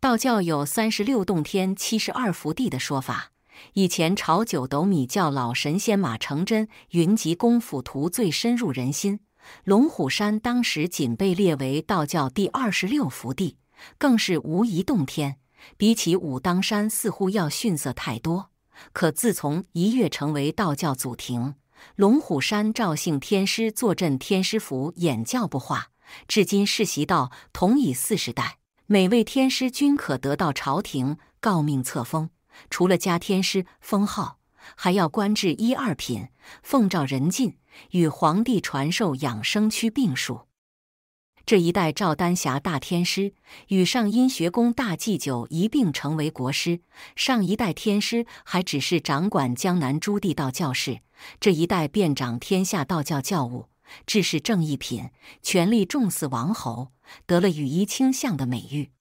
道教有三十六洞天、七十二福地的说法。以前朝九斗米教老神仙马成真《云集功夫图》最深入人心。龙虎山当时仅被列为道教第二十六福地，更是无一洞天。比起武当山，似乎要逊色太多。可自从一跃成为道教祖庭，龙虎山赵姓天师坐镇天师府，演教不化，至今世袭道同以四十代。每位天师均可得到朝廷诰命册封，除了加天师封号，还要官至一二品，奉诏人进，与皇帝传授养生区病术。这一代赵丹霞大天师与上阴学宫大祭酒一并成为国师。上一代天师还只是掌管江南诸地道教事，这一代便掌天下道教教务。致是正一品，权力重似王侯，得了羽衣卿相的美誉。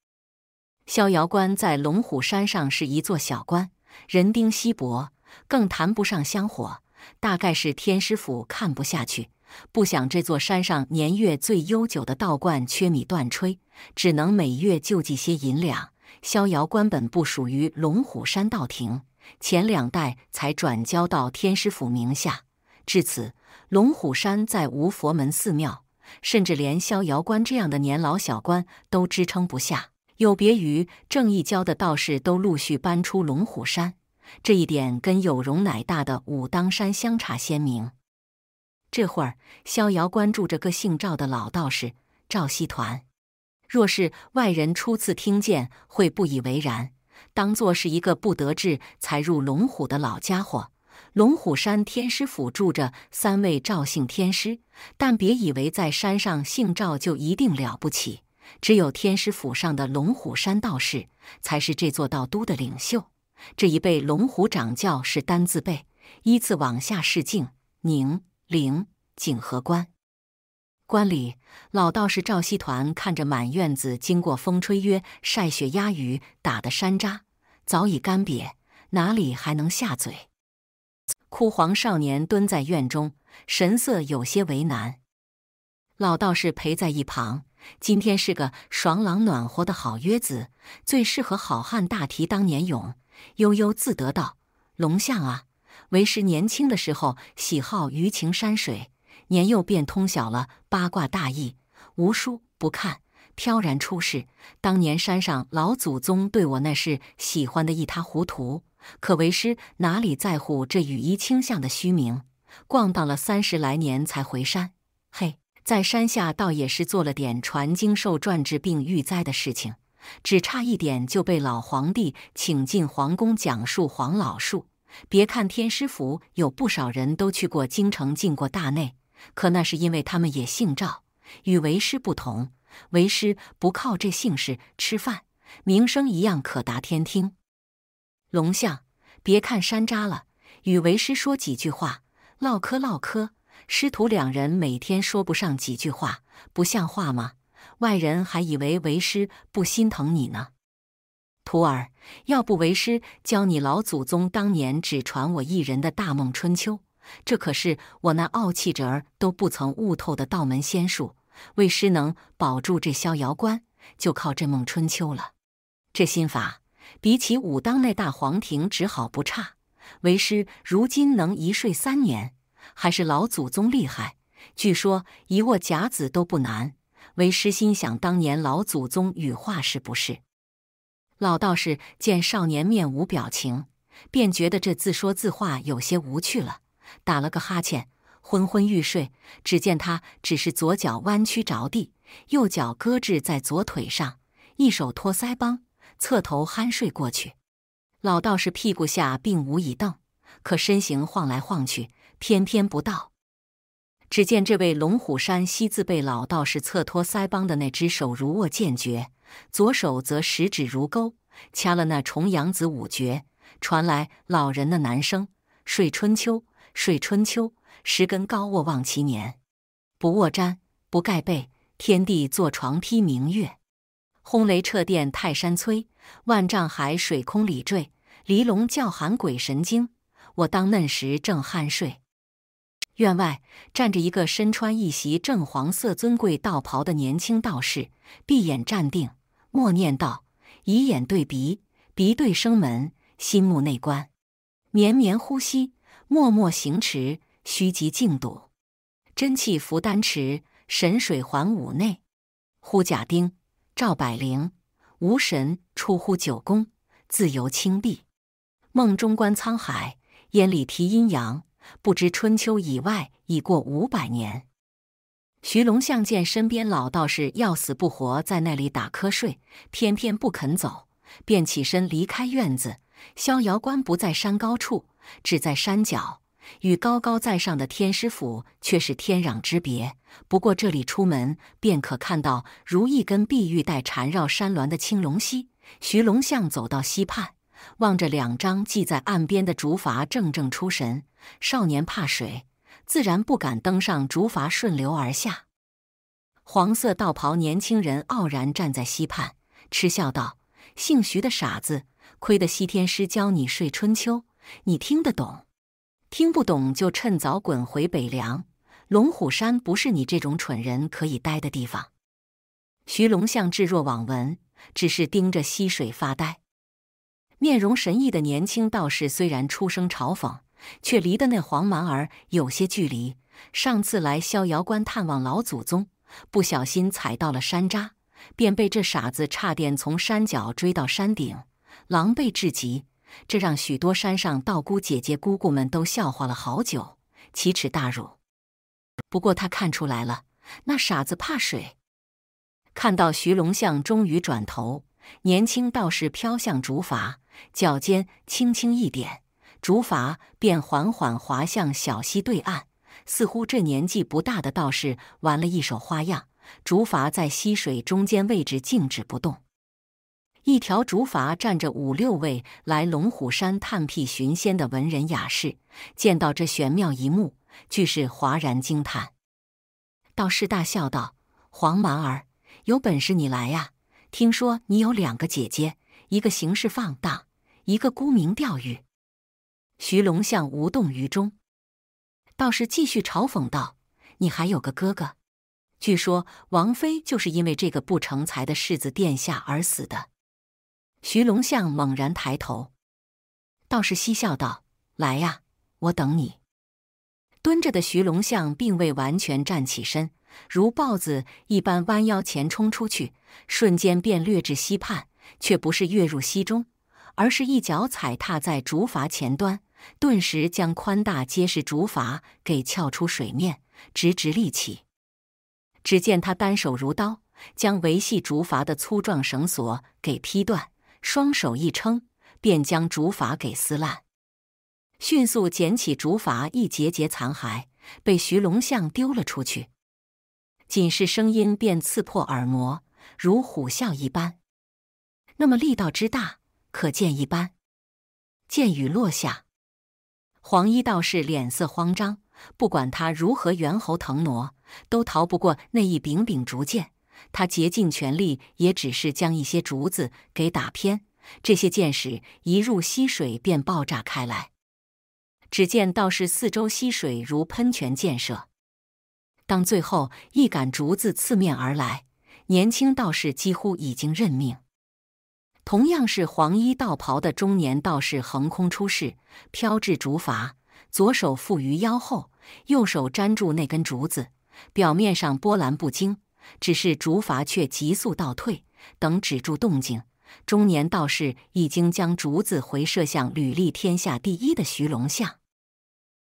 逍遥观在龙虎山上是一座小关，人丁稀薄，更谈不上香火。大概是天师府看不下去，不想这座山上年月最悠久的道观缺米断炊，只能每月救济些银两。逍遥观本不属于龙虎山道庭，前两代才转交到天师府名下，至此。龙虎山再无佛门寺庙，甚至连逍遥观这样的年老小官都支撑不下。有别于正义教的道士，都陆续搬出龙虎山，这一点跟有容乃大的武当山相差鲜明。这会儿，逍遥关注着个姓赵的老道士赵希团。若是外人初次听见，会不以为然，当作是一个不得志才入龙虎的老家伙。龙虎山天师府住着三位赵姓天师，但别以为在山上姓赵就一定了不起。只有天师府上的龙虎山道士才是这座道都的领袖。这一辈龙虎掌教是单字辈，依次往下是静、宁、灵、景和关。关里老道士赵希团看着满院子经过风吹、约晒雪压雨打的山楂，早已干瘪，哪里还能下嘴？枯黄少年蹲在院中，神色有些为难。老道士陪在一旁。今天是个爽朗暖和的好日子，最适合好汉大提当年勇。悠悠自得道：“龙象啊，为师年轻的时候喜好渔情山水，年幼便通晓了八卦大义。无书不看，飘然出世。当年山上老祖宗对我那是喜欢的一塌糊涂。”可为师哪里在乎这雨衣倾向的虚名？逛到了三十来年才回山。嘿，在山下倒也是做了点传经授传、治病御灾的事情，只差一点就被老皇帝请进皇宫讲述黄老术。别看天师府有不少人都去过京城、进过大内，可那是因为他们也姓赵，与为师不同。为师不靠这姓氏吃饭，名声一样可达天听。龙象，别看山楂了，与为师说几句话，唠嗑唠嗑。师徒两人每天说不上几句话，不像话吗？外人还以为为师不心疼你呢。徒儿，要不为师教你老祖宗当年只传我一人的《大梦春秋》。这可是我那傲气折儿都不曾悟透的道门仙术。为师能保住这逍遥观，就靠这梦春秋了。这心法。比起武当那大皇庭，只好不差。为师如今能一睡三年，还是老祖宗厉害。据说一握甲子都不难。为师心想，当年老祖宗羽化是不是？老道士见少年面无表情，便觉得这自说自话有些无趣了，打了个哈欠，昏昏欲睡。只见他只是左脚弯曲着地，右脚搁置在左腿上，一手托腮帮。侧头酣睡过去，老道士屁股下并无一凳，可身形晃来晃去，偏偏不到。只见这位龙虎山西字辈老道士侧托腮帮的那只手如握剑诀，左手则十指如钩，掐了那重阳子五诀。传来老人的男声：“睡春秋，睡春秋，十根高卧望其年，不卧毡，不盖被，天地坐床披明月。”轰雷掣电，泰山摧；万丈海水空里坠。离龙叫喊，鬼神惊。我当嫩时正酣睡，院外站着一个身穿一袭正黄色尊贵道袍的年轻道士，闭眼站定，默念道：“以眼对鼻，鼻对生门，心目内观，绵绵呼吸，默默行持，虚极静笃，真气浮丹池，神水环五内，呼甲丁。”赵百灵无神出乎九宫，自由清碧，梦中观沧海，烟里提阴阳，不知春秋以外已过五百年。徐龙相见身边老道士要死不活，在那里打瞌睡，偏偏不肯走，便起身离开院子。逍遥观不在山高处，只在山脚。与高高在上的天师府却是天壤之别。不过这里出门便可看到如一根碧玉带缠绕山峦的青龙溪。徐龙象走到溪畔，望着两张系在岸边的竹筏，怔怔出神。少年怕水，自然不敢登上竹筏顺流而下。黄色道袍年轻人傲然站在溪畔，嗤笑道：“姓徐的傻子，亏得西天师教你睡春秋，你听得懂？”听不懂就趁早滚回北凉，龙虎山不是你这种蠢人可以待的地方。徐龙相置若罔闻，只是盯着溪水发呆。面容神异的年轻道士虽然出声嘲讽，却离得那黄蛮儿有些距离。上次来逍遥观探望老祖宗，不小心踩到了山楂，便被这傻子差点从山脚追到山顶，狼狈至极。这让许多山上道姑姐姐、姑姑们都笑话了好久，奇耻大辱。不过他看出来了，那傻子怕水。看到徐龙象终于转头，年轻道士飘向竹筏，脚尖轻轻一点，竹筏便缓缓滑向小溪对岸。似乎这年纪不大的道士玩了一手花样，竹筏在溪水中间位置静止不动。一条竹筏站着五六位来龙虎山探辟寻仙的文人雅士，见到这玄妙一幕，俱是哗然惊叹。道士大笑道：“黄蛮儿，有本事你来呀！听说你有两个姐姐，一个行事放荡，一个沽名钓誉。”徐龙相无动于衷。道士继续嘲讽道：“你还有个哥哥，据说王妃就是因为这个不成才的世子殿下而死的。”徐龙相猛然抬头，道士嬉笑道：“来呀，我等你。”蹲着的徐龙相并未完全站起身，如豹子一般弯腰前冲出去，瞬间便掠至溪畔，却不是跃入溪中，而是一脚踩踏在竹筏前端，顿时将宽大结实竹筏给翘出水面，直直立起。只见他单手如刀，将维系竹筏的粗壮绳索给劈断。双手一撑，便将竹筏给撕烂。迅速捡起竹筏一节节残骸，被徐龙象丢了出去。仅是声音便刺破耳膜，如虎啸一般。那么力道之大，可见一斑。箭雨落下，黄衣道士脸色慌张。不管他如何猿猴腾挪，都逃不过那一柄柄竹箭。他竭尽全力，也只是将一些竹子给打偏。这些箭矢一入溪水便爆炸开来。只见道士四周溪水如喷泉溅射。当最后一杆竹子刺面而来，年轻道士几乎已经认命。同样是黄衣道袍的中年道士横空出世，飘至竹筏，左手缚于腰后，右手粘住那根竹子，表面上波澜不惊。只是竹筏却急速倒退，等止住动静，中年道士已经将竹子回射向履历天下第一的徐龙象。